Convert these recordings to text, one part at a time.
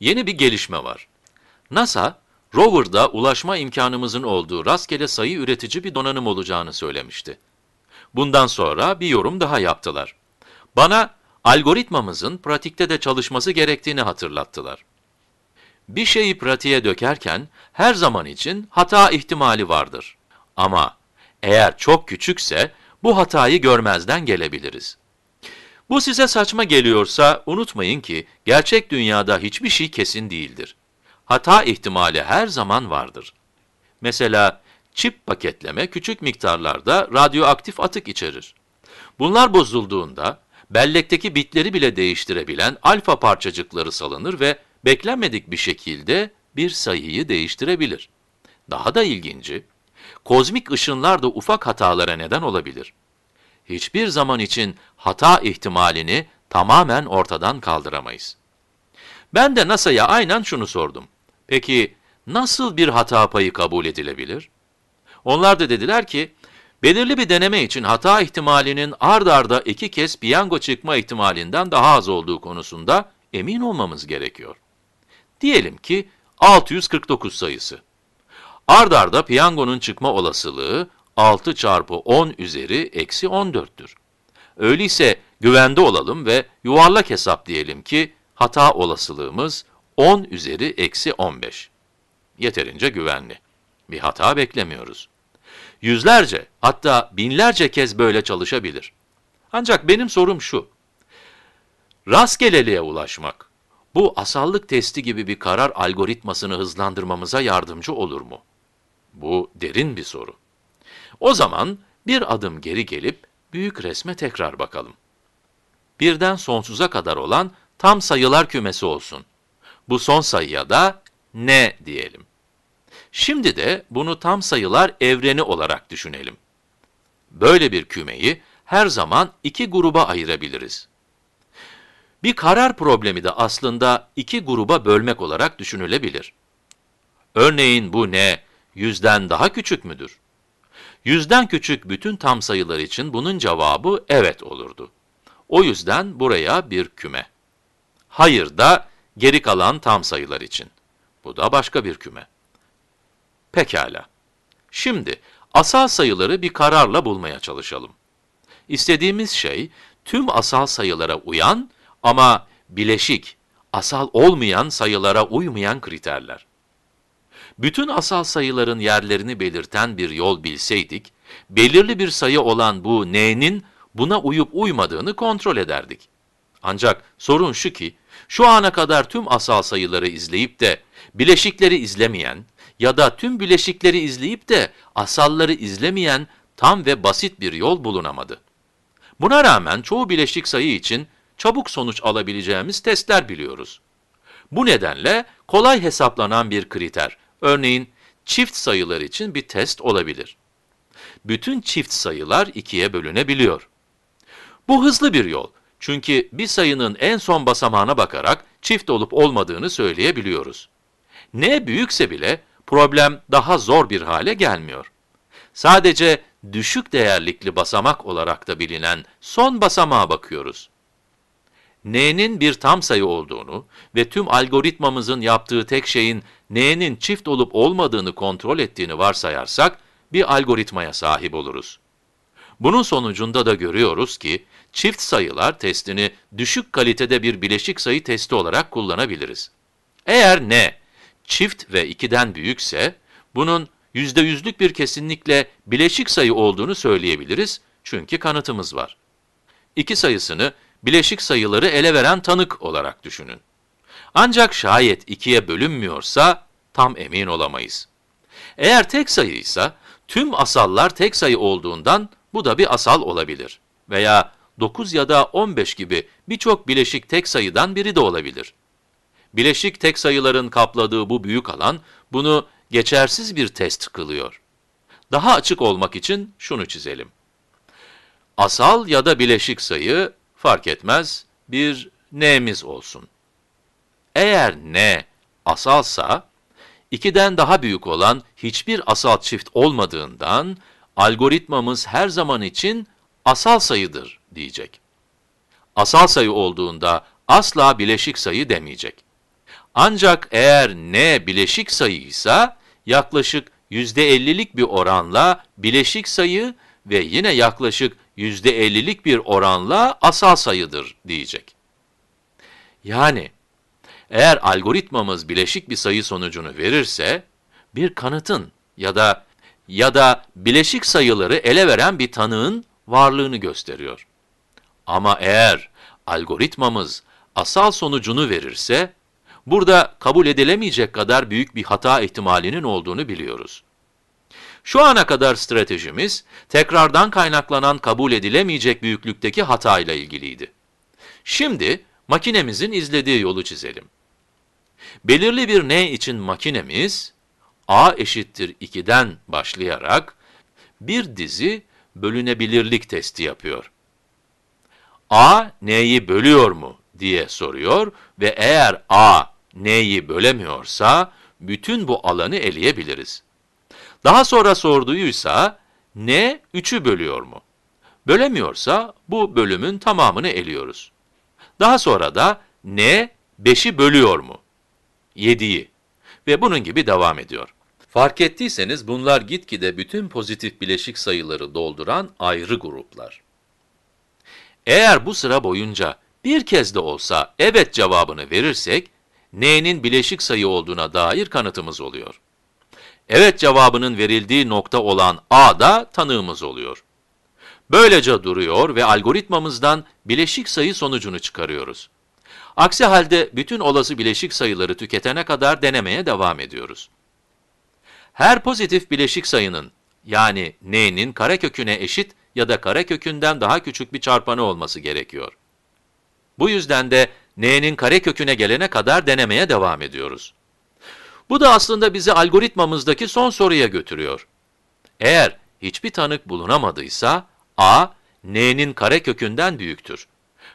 Yeni bir gelişme var. NASA, rover'da ulaşma imkanımızın olduğu rastgele sayı üretici bir donanım olacağını söylemişti. Bundan sonra bir yorum daha yaptılar. Bana algoritmamızın pratikte de çalışması gerektiğini hatırlattılar. Bir şeyi pratiğe dökerken her zaman için hata ihtimali vardır. Ama eğer çok küçükse bu hatayı görmezden gelebiliriz. Bu size saçma geliyorsa unutmayın ki gerçek dünyada hiçbir şey kesin değildir. Hata ihtimali her zaman vardır. Mesela çip paketleme küçük miktarlarda radyoaktif atık içerir. Bunlar bozulduğunda bellekteki bitleri bile değiştirebilen alfa parçacıkları salınır ve beklenmedik bir şekilde bir sayıyı değiştirebilir. Daha da ilginci, kozmik ışınlar da ufak hatalara neden olabilir hiçbir zaman için hata ihtimalini tamamen ortadan kaldıramayız. Ben de NASA'ya aynen şunu sordum. Peki nasıl bir hata payı kabul edilebilir? Onlar da dediler ki, belirli bir deneme için hata ihtimalinin ard arda iki kez piyango çıkma ihtimalinden daha az olduğu konusunda emin olmamız gerekiyor. Diyelim ki 649 sayısı. Ard arda piyangonun çıkma olasılığı 6 çarpı 10 üzeri eksi 14'tür. Öyleyse güvende olalım ve yuvarlak hesap diyelim ki hata olasılığımız 10 üzeri eksi 15. Yeterince güvenli. Bir hata beklemiyoruz. Yüzlerce, hatta binlerce kez böyle çalışabilir. Ancak benim sorum şu. Rastgeleliğe ulaşmak, bu asallık testi gibi bir karar algoritmasını hızlandırmamıza yardımcı olur mu? Bu derin bir soru. O zaman bir adım geri gelip büyük resme tekrar bakalım. Birden sonsuza kadar olan tam sayılar kümesi olsun. Bu son sayıya da n diyelim. Şimdi de bunu tam sayılar evreni olarak düşünelim. Böyle bir kümeyi her zaman iki gruba ayırabiliriz. Bir karar problemi de aslında iki gruba bölmek olarak düşünülebilir. Örneğin bu ne, yüzden daha küçük müdür? Yüzden küçük bütün tam sayılar için bunun cevabı evet olurdu. O yüzden buraya bir küme. Hayır da geri kalan tam sayılar için. Bu da başka bir küme. Pekala. Şimdi asal sayıları bir kararla bulmaya çalışalım. İstediğimiz şey tüm asal sayılara uyan ama bileşik, asal olmayan sayılara uymayan kriterler. Bütün asal sayıların yerlerini belirten bir yol bilseydik, belirli bir sayı olan bu n'nin buna uyup uymadığını kontrol ederdik. Ancak sorun şu ki, şu ana kadar tüm asal sayıları izleyip de bileşikleri izlemeyen ya da tüm bileşikleri izleyip de asalları izlemeyen tam ve basit bir yol bulunamadı. Buna rağmen çoğu bileşik sayı için çabuk sonuç alabileceğimiz testler biliyoruz. Bu nedenle kolay hesaplanan bir kriter Örneğin çift sayılar için bir test olabilir. Bütün çift sayılar ikiye bölünebiliyor. Bu hızlı bir yol. Çünkü bir sayının en son basamağına bakarak çift olup olmadığını söyleyebiliyoruz. N büyükse bile problem daha zor bir hale gelmiyor. Sadece düşük değerlikli basamak olarak da bilinen son basamağa bakıyoruz n'nin bir tam sayı olduğunu ve tüm algoritmamızın yaptığı tek şeyin n'nin çift olup olmadığını kontrol ettiğini varsayarsak bir algoritmaya sahip oluruz. Bunun sonucunda da görüyoruz ki çift sayılar testini düşük kalitede bir bileşik sayı testi olarak kullanabiliriz. Eğer n çift ve 2'den büyükse bunun %100'lük bir kesinlikle bileşik sayı olduğunu söyleyebiliriz çünkü kanıtımız var. İki sayısını bileşik sayıları ele veren tanık olarak düşünün. Ancak şayet ikiye bölünmüyorsa tam emin olamayız. Eğer tek sayıysa tüm asallar tek sayı olduğundan bu da bir asal olabilir. Veya 9 ya da 15 gibi birçok bileşik tek sayıdan biri de olabilir. Bileşik tek sayıların kapladığı bu büyük alan bunu geçersiz bir test kılıyor. Daha açık olmak için şunu çizelim. Asal ya da bileşik sayı fark etmez bir n'miz olsun. Eğer n asalsa, 2'den daha büyük olan hiçbir asal çift olmadığından algoritmamız her zaman için asal sayıdır diyecek. Asal sayı olduğunda asla bileşik sayı demeyecek. Ancak eğer n bileşik sayıysa yaklaşık %50'lik bir oranla bileşik sayı ve yine yaklaşık yüzde %50'lik bir oranla asal sayıdır diyecek. Yani eğer algoritmamız bileşik bir sayı sonucunu verirse bir kanıtın ya da ya da bileşik sayıları ele veren bir tanığın varlığını gösteriyor. Ama eğer algoritmamız asal sonucunu verirse burada kabul edilemeyecek kadar büyük bir hata ihtimalinin olduğunu biliyoruz. Şu ana kadar stratejimiz, tekrardan kaynaklanan kabul edilemeyecek büyüklükteki hatayla ilgiliydi. Şimdi makinemizin izlediği yolu çizelim. Belirli bir n için makinemiz, a eşittir 2'den başlayarak bir dizi bölünebilirlik testi yapıyor. a n'yi bölüyor mu diye soruyor ve eğer a n'yi bölemiyorsa bütün bu alanı eleyebiliriz. Daha sonra sorduysa ne 3'ü bölüyor mu? Bölemiyorsa bu bölümün tamamını eliyoruz. Daha sonra da ne 5'i bölüyor mu? 7'yi ve bunun gibi devam ediyor. Fark ettiyseniz bunlar gitgide bütün pozitif bileşik sayıları dolduran ayrı gruplar. Eğer bu sıra boyunca bir kez de olsa evet cevabını verirsek, n'nin bileşik sayı olduğuna dair kanıtımız oluyor evet cevabının verildiği nokta olan A da tanığımız oluyor. Böylece duruyor ve algoritmamızdan bileşik sayı sonucunu çıkarıyoruz. Aksi halde bütün olası bileşik sayıları tüketene kadar denemeye devam ediyoruz. Her pozitif bileşik sayının yani n'nin kareköküne eşit ya da karekökünden daha küçük bir çarpanı olması gerekiyor. Bu yüzden de n'nin kareköküne gelene kadar denemeye devam ediyoruz. Bu da aslında bizi algoritmamızdaki son soruya götürüyor. Eğer hiçbir tanık bulunamadıysa A, N'nin kare kökünden büyüktür.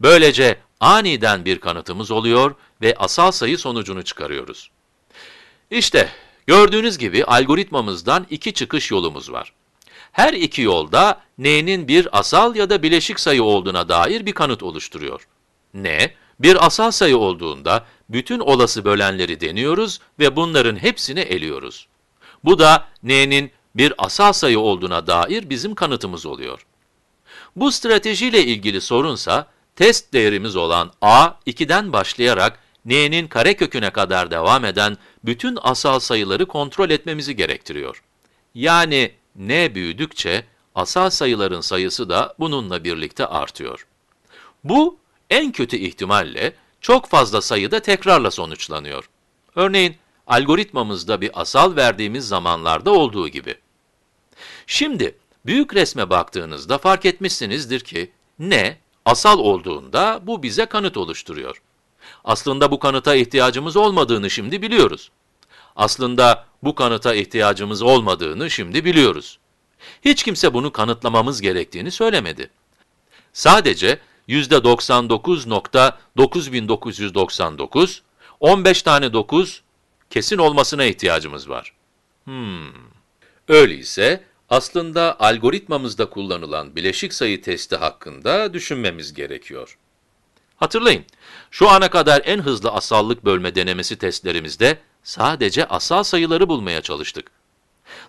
Böylece aniden bir kanıtımız oluyor ve asal sayı sonucunu çıkarıyoruz. İşte gördüğünüz gibi algoritmamızdan iki çıkış yolumuz var. Her iki yolda n'nin bir asal ya da bileşik sayı olduğuna dair bir kanıt oluşturuyor. n, bir asal sayı olduğunda bütün olası bölenleri deniyoruz ve bunların hepsini eliyoruz. Bu da n'nin bir asal sayı olduğuna dair bizim kanıtımız oluyor. Bu stratejiyle ilgili sorunsa test değerimiz olan a 2'den başlayarak n'nin kareköküne kadar devam eden bütün asal sayıları kontrol etmemizi gerektiriyor. Yani n büyüdükçe asal sayıların sayısı da bununla birlikte artıyor. Bu en kötü ihtimalle çok fazla sayıda tekrarla sonuçlanıyor. Örneğin algoritmamızda bir asal verdiğimiz zamanlarda olduğu gibi. Şimdi büyük resme baktığınızda fark etmişsinizdir ki ne asal olduğunda bu bize kanıt oluşturuyor. Aslında bu kanıta ihtiyacımız olmadığını şimdi biliyoruz. Aslında bu kanıta ihtiyacımız olmadığını şimdi biliyoruz. Hiç kimse bunu kanıtlamamız gerektiğini söylemedi. Sadece %99.9999, 15 tane 9 kesin olmasına ihtiyacımız var. Hmm. Öyleyse aslında algoritmamızda kullanılan bileşik sayı testi hakkında düşünmemiz gerekiyor. Hatırlayın, şu ana kadar en hızlı asallık bölme denemesi testlerimizde sadece asal sayıları bulmaya çalıştık.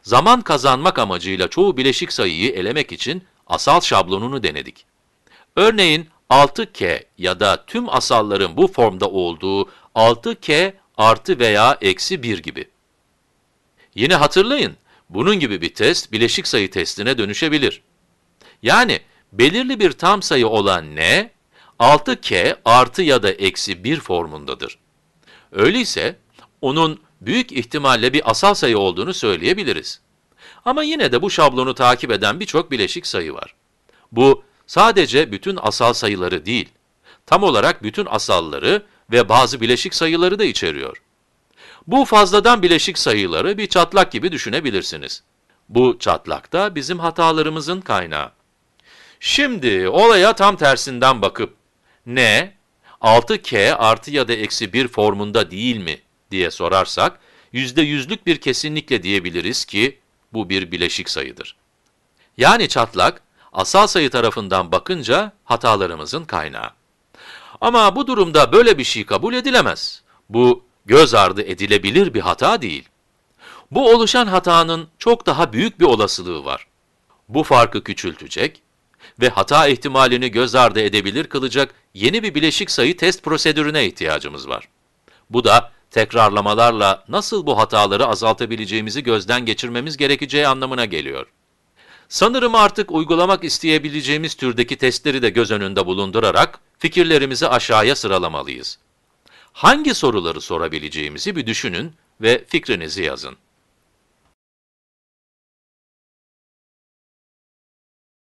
Zaman kazanmak amacıyla çoğu bileşik sayıyı elemek için asal şablonunu denedik. Örneğin 6K ya da tüm asalların bu formda olduğu 6K artı veya eksi 1 gibi. Yine hatırlayın, bunun gibi bir test bileşik sayı testine dönüşebilir. Yani belirli bir tam sayı olan n, 6k artı ya da eksi 1 formundadır. Öyleyse onun büyük ihtimalle bir asal sayı olduğunu söyleyebiliriz. Ama yine de bu şablonu takip eden birçok bileşik sayı var. Bu Sadece bütün asal sayıları değil, tam olarak bütün asalları ve bazı bileşik sayıları da içeriyor. Bu fazladan bileşik sayıları bir çatlak gibi düşünebilirsiniz. Bu çatlak da bizim hatalarımızın kaynağı. Şimdi olaya tam tersinden bakıp, ne 6k artı ya da eksi 1 formunda değil mi diye sorarsak, yüzde yüzlük bir kesinlikle diyebiliriz ki bu bir bileşik sayıdır. Yani çatlak asal sayı tarafından bakınca hatalarımızın kaynağı. Ama bu durumda böyle bir şey kabul edilemez. Bu göz ardı edilebilir bir hata değil. Bu oluşan hatanın çok daha büyük bir olasılığı var. Bu farkı küçültecek ve hata ihtimalini göz ardı edebilir kılacak yeni bir bileşik sayı test prosedürüne ihtiyacımız var. Bu da tekrarlamalarla nasıl bu hataları azaltabileceğimizi gözden geçirmemiz gerekeceği anlamına geliyor. Sanırım artık uygulamak isteyebileceğimiz türdeki testleri de göz önünde bulundurarak fikirlerimizi aşağıya sıralamalıyız. Hangi soruları sorabileceğimizi bir düşünün ve fikrinizi yazın.